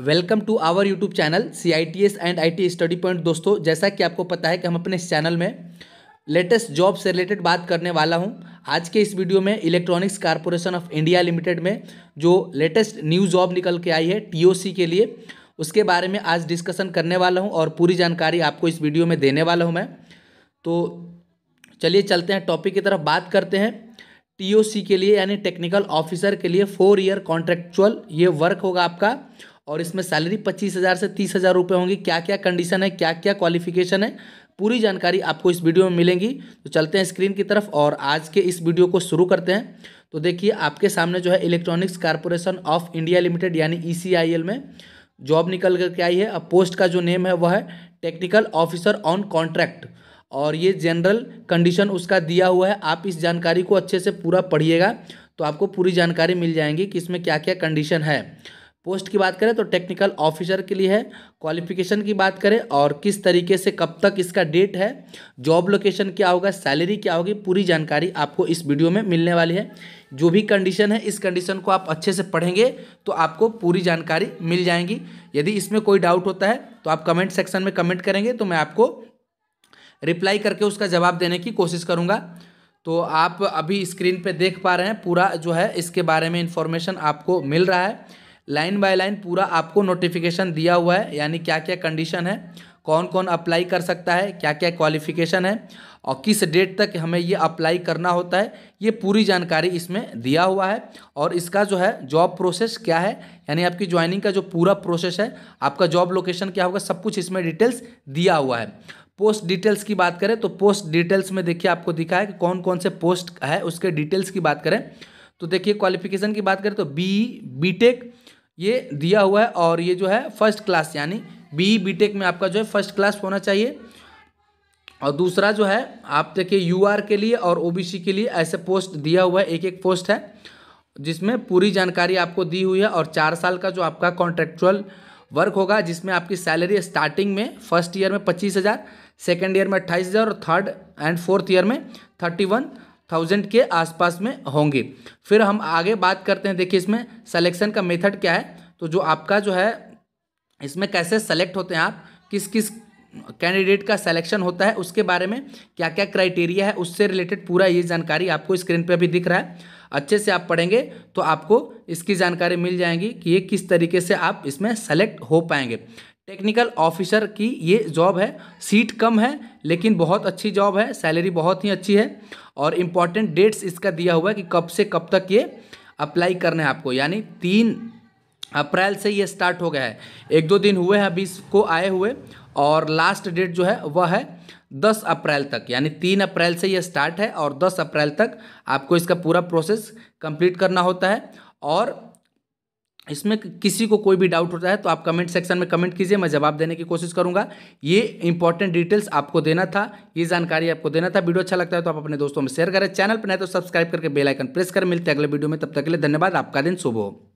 welcome to our YouTube channel C I T S and I T study point दोस्तों जैसा कि आपको पता है कि हम अपने इस चैनल में लेटेस्ट जॉब से रिलेटेड बात करने वाला हूं आज के इस वीडियो में electronics corporation of India limited में जो लेटेस्ट न्यू जॉब निकल के आई है सी के लिए उसके बारे में आज डिस्कशन करने वाला हूँ और पूरी जानकारी आपको इस वीडियो में देने वाला हूँ मैं तो चलिए चलते हैं टॉपिक की तरफ बात करते हैं सी के लिए यानी टेक्निकल ऑफिसर के लिए फोर ईयर कॉन्ट्रेक्चुअल ये वर्क होगा आपका और इसमें सैलरी पच्चीस हज़ार से तीस हज़ार रुपये होंगी क्या क्या कंडीशन है क्या क्या क्वालिफिकेशन है पूरी जानकारी आपको इस वीडियो में मिलेंगी तो चलते हैं स्क्रीन की तरफ और आज के इस वीडियो को शुरू करते हैं तो देखिए आपके सामने जो है electronics corporation of India limited यानी ई e में जॉब निकल करके आई है अब पोस्ट का जो नेम है वह है टेक्निकल ऑफिसर ऑन कॉन्ट्रैक्ट और ये जनरल कंडीशन उसका दिया हुआ है आप इस जानकारी को अच्छे से पूरा पढ़िएगा तो आपको पूरी जानकारी मिल जाएगी कि इसमें क्या क्या कंडीशन है पोस्ट की बात करें तो टेक्निकल ऑफिसर के लिए है क्वालिफिकेशन की बात करें और किस तरीके से कब तक इसका डेट है जॉब लोकेशन क्या होगा सैलरी क्या होगी पूरी जानकारी आपको इस वीडियो में मिलने वाली है जो भी कंडीशन है इस कंडीशन को आप अच्छे से पढ़ेंगे तो आपको पूरी जानकारी मिल जाएगी यदि इसमें कोई डाउट होता है तो आप कमेंट सेक्शन में कमेंट करेंगे तो मैं आपको रिप्लाई करके उसका जवाब देने की कोशिश करूँगा तो आप अभी स्क्रीन पर देख पा रहे हैं पूरा जो है इसके बारे में इंफॉर्मेशन आपको मिल रहा है लाइन बाय लाइन पूरा आपको नोटिफिकेशन दिया हुआ है यानी क्या क्या कंडीशन है कौन कौन अप्लाई कर सकता है क्या क्या क्वालिफिकेशन है और किस डेट तक हमें ये अप्लाई करना होता है ये पूरी जानकारी इसमें दिया हुआ है और इसका जो है जॉब प्रोसेस क्या है यानी आपकी ज्वाइनिंग का जो पूरा प्रोसेस है आपका जॉब लोकेशन क्या होगा सब कुछ इसमें डिटेल्स दिया हुआ है पोस्ट डिटेल्स की बात करें तो पोस्ट डिटेल्स में देखिए आपको दिखा है कि कौन कौन से पोस्ट है उसके डिटेल्स की बात करें तो देखिए क्वालिफिकेशन की बात करें तो बी बीटेक ये दिया हुआ है और ये जो है फर्स्ट क्लास यानी बी बीटेक में आपका जो है फर्स्ट क्लास होना चाहिए और दूसरा जो है आप देखिए यूआर के लिए और ओबीसी के लिए ऐसे पोस्ट दिया हुआ है एक एक पोस्ट है जिसमें पूरी जानकारी आपको दी हुई है और चार साल का जो आपका कॉन्ट्रेक्चुअल वर्क होगा जिसमें आपकी सैलरी स्टार्टिंग में फर्स्ट ईयर में पच्चीस हज़ार सेकेंड ईयर में अट्ठाईस हज़ार और थर्ड एंड फोर्थ ईयर में थर्टी वन थाउजेंड के आसपास में होंगे फिर हम आगे बात करते हैं देखिए इसमें सलेक्शन का मेथड क्या है तो जो आपका जो है इसमें कैसे सेलेक्ट होते हैं आप किस किस कैंडिडेट का सिलेक्शन होता है उसके बारे में क्या क्या क्राइटेरिया है उससे रिलेटेड पूरा ये जानकारी आपको स्क्रीन पे अभी दिख रहा है अच्छे से आप पढ़ेंगे तो आपको इसकी जानकारी मिल जाएगी कि ये किस तरीके से आप इसमें सेलेक्ट हो पाएंगे टेक्निकल ऑफिसर की ये जॉब है सीट कम है लेकिन बहुत अच्छी जॉब है सैलरी बहुत ही अच्छी है और इम्पॉर्टेंट डेट्स इसका दिया हुआ है कि कब से कब तक ये अप्लाई करना है आपको यानी तीन अप्रैल से ये स्टार्ट हो गया है एक दो दिन हुए हैं अभी इसको आए हुए और लास्ट डेट जो है वह है दस अप्रैल तक यानी तीन अप्रैल से ये स्टार्ट है और दस अप्रैल तक आपको इसका पूरा प्रोसेस कंप्लीट करना होता है और इसमें किसी को कोई भी डाउट होता है तो आप कमेंट सेक्शन में कमेंट कीजिए मैं जवाब देने की कोशिश करूंगा ये इंपॉर्टेंट डिटेल्स आपको देना था ये जानकारी आपको देना था वीडियो अच्छा लगता है तो आप अपने दोस्तों में शेयर करें चैनल पर नहीं तो सब्सक्राइब करके बेल आइकन प्रेस कर मिलते हैं अगले वीडियो में तब तक के लिए धन्यवाद आपका दिन शुभ हो